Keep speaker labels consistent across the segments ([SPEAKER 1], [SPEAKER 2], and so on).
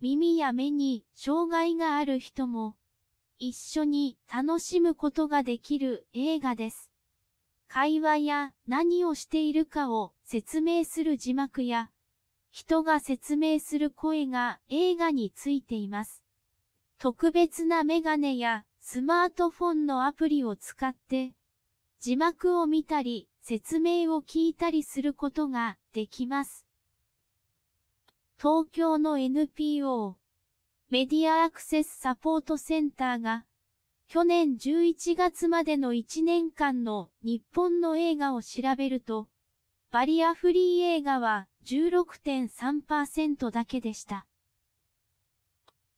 [SPEAKER 1] 耳や目に障害がある人も一緒に楽しむことができる映画です。会話や何をしているかを説明する字幕や人が説明する声が映画についています。特別なメガネやスマートフォンのアプリを使って字幕を見たり説明を聞いたりすることができます。東京の NPO メディアアクセスサポートセンターが去年11月までの1年間の日本の映画を調べると、バリアフリー映画は16.3%だけでした。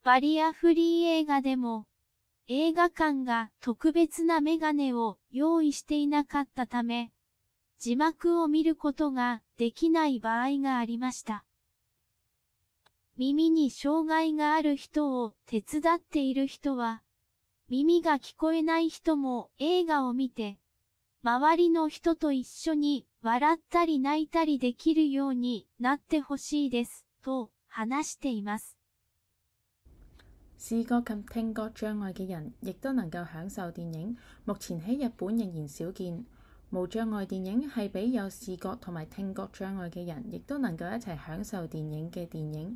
[SPEAKER 1] バリアフリー映画でも、映画館が特別なメガネを用意していなかったため、字幕を見ることができない場合がありました。耳に障害がある人を手伝っている人は、耳が聞こえない人も映画を見て、周りの人と一緒に笑ったり泣いたりできるようになってほしいです、と話しています。
[SPEAKER 2] 視覺及聽覺障礙嘅人亦都能夠享受電影，目前喺日本仍然少見。無障礙電影係俾有視覺同埋聽覺障礙嘅人，亦都能夠一齊享受電影嘅電影。